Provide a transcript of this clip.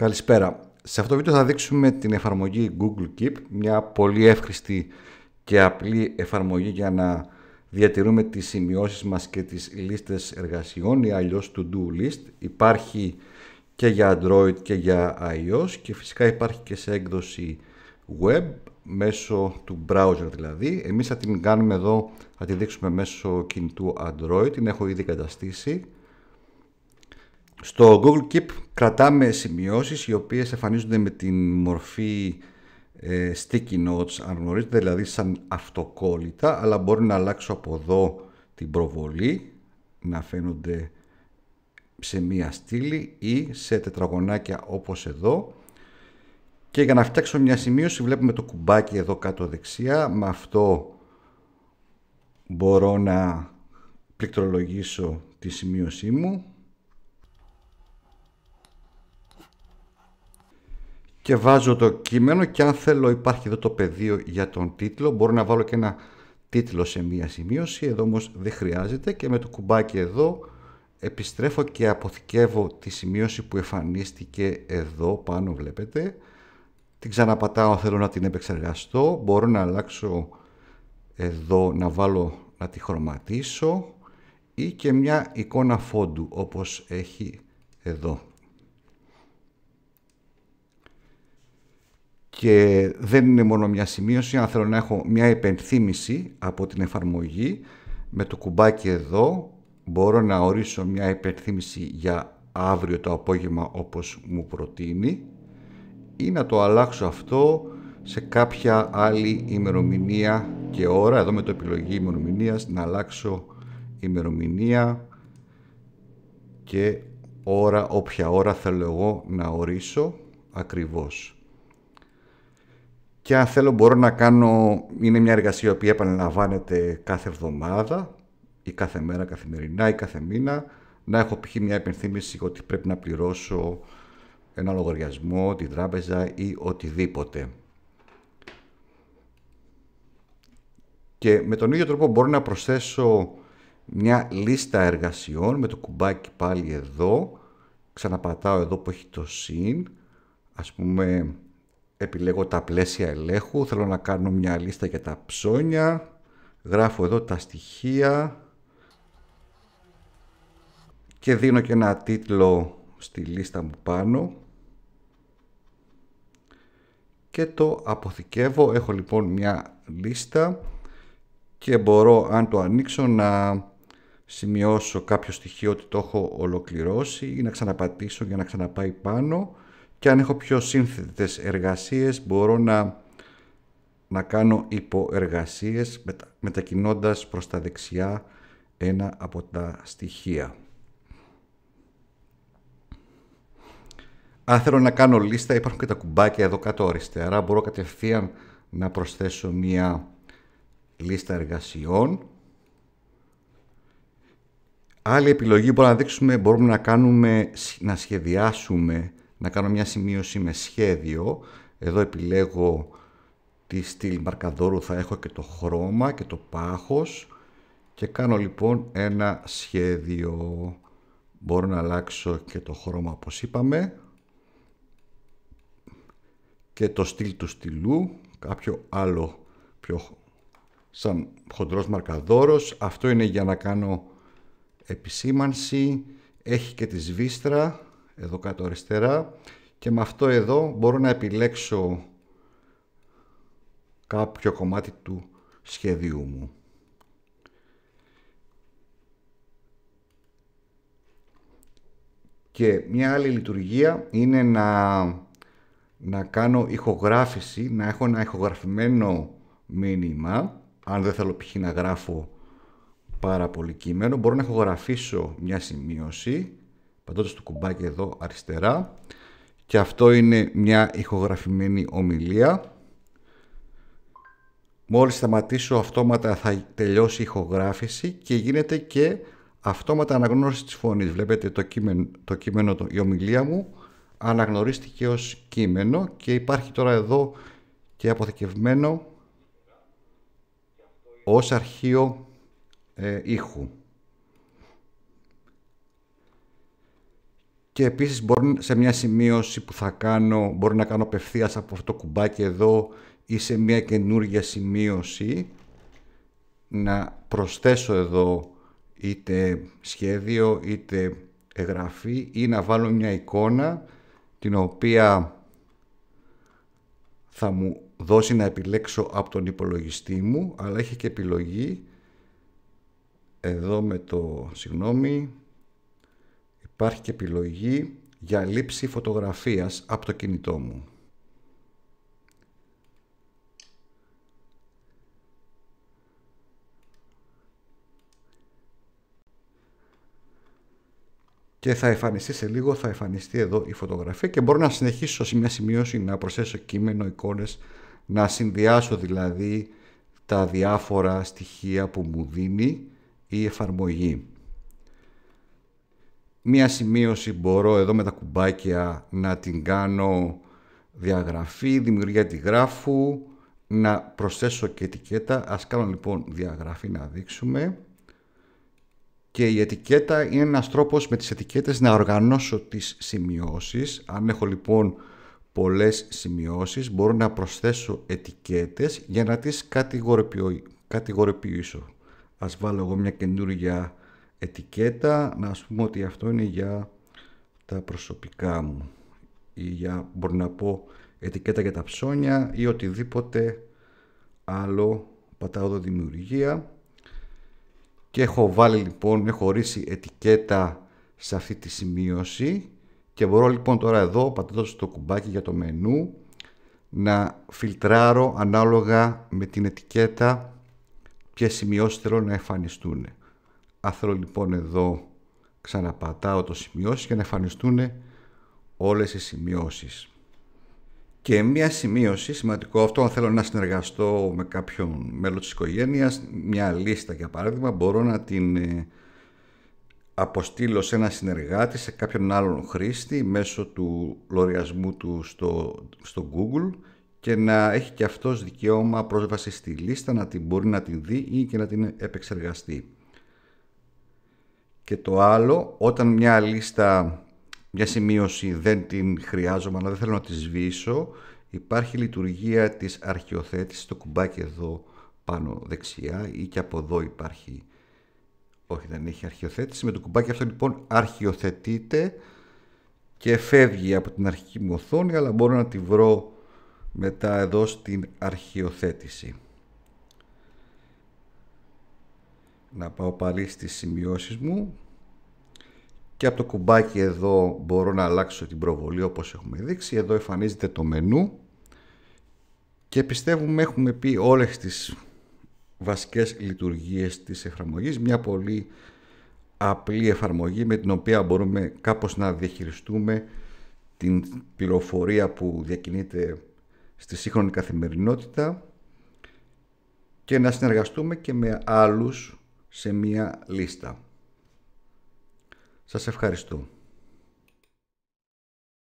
Καλησπέρα. Σε αυτό το βίντεο θα δείξουμε την εφαρμογή Google Keep, μια πολύ εύχριστη και απλή εφαρμογή για να διατηρούμε τις σημειώσεις μας και τις λίστες εργασιών ή αλλιώς to do list. Υπάρχει και για Android και για iOS και φυσικά υπάρχει και σε έκδοση web μέσω του browser δηλαδή. Εμείς θα την κάνουμε εδώ, θα τη δείξουμε μέσω κινητού Android, την έχω ήδη καταστήσει. Στο Google Keep κρατάμε σημειώσεις οι οποίες εμφανίζονται με την μορφή ε, sticky notes αν γνωρίζετε, δηλαδή σαν αυτοκόλλητα, αλλά μπορώ να αλλάξω από εδώ την προβολή, να φαίνονται σε μία στήλη ή σε τετραγωνάκια όπως εδώ. Και για να φτιάξω μια σημείωση βλέπουμε το κουμπάκι εδώ κάτω δεξιά. Με αυτό μπορώ να πληκτρολογήσω τη σημείωσή μου και βάζω το κείμενο και αν θέλω υπάρχει εδώ το πεδίο για τον τίτλο. Μπορώ να βάλω και ένα τίτλο σε μία σημείωση, εδώ όμως δεν χρειάζεται και με το κουμπάκι εδώ επιστρέφω και αποθηκεύω τη σημείωση που εμφανίστηκε εδώ πάνω βλέπετε. Την ξαναπατάω θέλω να την επεξεργαστώ, μπορώ να αλλάξω εδώ να βάλω να τη χρωματίσω ή και μια εικόνα φόντου όπως έχει εδώ. και δεν είναι μόνο μια σημείωση, αν θέλω να έχω μια υπενθύμηση από την εφαρμογή, με το κουμπάκι εδώ μπορώ να ορίσω μια υπενθύμηση για αύριο το απόγευμα όπως μου προτείνει ή να το αλλάξω αυτό σε κάποια άλλη ημερομηνία και ώρα, εδώ με το επιλογή ημερομηνίας, να αλλάξω ημερομηνία και ώρα, όποια ώρα θέλω εγώ να ορίσω ακριβώς και αν θέλω μπορώ να κάνω, είναι μια εργασία που επαναλαμβάνεται κάθε εβδομάδα ή κάθε μέρα καθημερινά ή κάθε μήνα, να έχω π.χ. μια υπενθύμηση ότι πρέπει να πληρώσω ένα λογαριασμό, την τράπεζα ή οτιδήποτε. Και με τον ίδιο τρόπο μπορώ να προσθέσω μια λίστα εργασιών με το κουμπάκι πάλι εδώ, ξαναπατάω εδώ που έχει το συν, ας πούμε επιλέγω τα πλαίσια ελέγχου, θέλω να κάνω μια λίστα για τα ψώνια, γράφω εδώ τα στοιχεία και δίνω και ένα τίτλο στη λίστα μου πάνω και το αποθηκεύω. Έχω λοιπόν μια λίστα και μπορώ αν το ανοίξω να σημειώσω κάποιο στοιχείο ότι το έχω ολοκληρώσει ή να ξαναπατήσω για να ξαναπάει πάνω και αν έχω πιο σύνθετες εργασίες μπορώ να, να κάνω υποεργασίες μετα, μετακινώντας προς τα δεξιά ένα από τα στοιχεία. Αν θέλω να κάνω λίστα υπάρχουν και τα κουμπάκια εδώ κάτω αριστερά. Μπορώ κατευθείαν να προσθέσω μία λίστα εργασιών. Άλλη επιλογή μπορούμε να δείξουμε, μπορούμε να κάνουμε, να σχεδιάσουμε να κάνω μια σημείωση με σχέδιο. Εδώ επιλέγω τη στυλ μαρκαδόρου, θα έχω και το χρώμα και το πάχος και κάνω λοιπόν ένα σχέδιο. Μπορώ να αλλάξω και το χρώμα όπως είπαμε και το στυλ του στυλού, κάποιο άλλο πιο σαν χοντρός μαρκαδόρος. Αυτό είναι για να κάνω επισήμανση. Έχει και τη σβίστρα εδώ κάτω αριστερά και με αυτό εδώ μπορώ να επιλέξω κάποιο κομμάτι του σχεδίου μου. Και μια άλλη λειτουργία είναι να, να κάνω ηχογράφηση, να έχω ένα ηχογραφημένο μήνυμα. Αν δεν θέλω π.χ. να γράφω πάρα πολύ κείμενο, μπορώ να ηχογραφήσω μια σημείωση πατώντας το κουμπάκι εδώ αριστερά και αυτό είναι μια ηχογραφημένη ομιλία. Μόλις σταματήσω αυτόματα θα τελειώσει η ηχογράφηση και γίνεται και αυτόματα αναγνώριση της φωνής. Βλέπετε το κείμενο, το κείμενο η ομιλία μου αναγνωρίστηκε ως κείμενο και υπάρχει τώρα εδώ και αποθηκευμένο ως αρχείο ε, ήχου. και επίσης σε μια σημείωση που θα κάνω, μπορεί να κάνω απευθείας από αυτό το κουμπάκι εδώ ή σε μια καινούργια σημείωση να προσθέσω εδώ είτε σχέδιο είτε εγγραφή ή να βάλω μια εικόνα την οποία θα μου δώσει να επιλέξω από τον υπολογιστή μου αλλά έχει και επιλογή εδώ με το συγγνώμη υπάρχει και επιλογή για λήψη φωτογραφίας από το κινητό μου. και θα εμφανιστεί σε λίγο, θα εμφανιστεί εδώ η φωτογραφία και μπορώ να συνεχίσω σε μια σημείωση να προσθέσω κείμενο, εικόνες, να συνδυάσω δηλαδή τα διάφορα στοιχεία που μου δίνει η εφαρμογή μία σημείωση μπορώ εδώ με τα κουμπάκια να την κάνω διαγραφή, δημιουργία τη γράφου. να προσθέσω και ετικέτα. Ας κάνω λοιπόν διαγραφή να δείξουμε. Και η ετικέτα είναι ένας τρόπος με τις ετικέτες να οργανώσω τις σημειώσεις. Αν έχω λοιπόν πολλές σημειώσεις μπορώ να προσθέσω ετικέτες για να τις κατηγοριοποιήσω Ας βάλω εγώ μια καινούργια ετικέτα, να ας πούμε ότι αυτό είναι για τα προσωπικά μου ή για, μπορεί να πω, ετικέτα για τα ψώνια ή οτιδήποτε άλλο πατάω εδώ δημιουργία και έχω βάλει λοιπόν, έχω ορίσει ετικέτα σε αυτή τη σημείωση και μπορώ λοιπόν τώρα εδώ πατώντας το κουμπάκι για το μενού να φιλτράρω ανάλογα με την ετικέτα ποιες σημειώσεις θέλω να εμφανιστούν. Άθρο λοιπόν εδώ ξαναπατάω το σημειώσεις για να εμφανιστούν όλες οι σημειώσεις. Και μία σημείωση, σημαντικό αυτό, αν θέλω να συνεργαστώ με κάποιον μέλος της οικογένειας, μια λίστα για παράδειγμα, μπορώ να την ε, αποστείλω σε ένα συνεργάτη, σε κάποιον άλλον χρήστη, μέσω του λογαριασμού του στο, στο Google και να έχει και αυτός δικαίωμα πρόσβαση στη λίστα, να την μπορεί να την δει ή και να την επεξεργαστεί και το άλλο όταν μια λίστα, μια σημείωση δεν την χρειάζομαι αλλά δεν θέλω να τη σβήσω υπάρχει λειτουργία της αρχαιοθέτησης, το κουμπάκι εδώ πάνω δεξιά ή και από εδώ υπάρχει όχι δεν έχει αρχιοθέτηση με το κουμπάκι αυτό λοιπόν αρχιοθετείται και φεύγει από την αρχική μου οθόνη αλλά μπορώ να τη βρω μετά εδώ στην αρχιοθέτηση να πάω πάλι στις σημειώσεις μου και από το κουμπάκι εδώ μπορώ να αλλάξω την προβολή όπως έχουμε δείξει. Εδώ εμφανίζεται το μενού και πιστεύουμε έχουμε πει όλες τις βασικές λειτουργίες της εφαρμογής. Μια πολύ απλή εφαρμογή με την οποία μπορούμε κάπως να διαχειριστούμε την πληροφορία που διακινείται στη σύγχρονη καθημερινότητα και να συνεργαστούμε και με άλλους σε μία λίστα. Σας ευχαριστώ.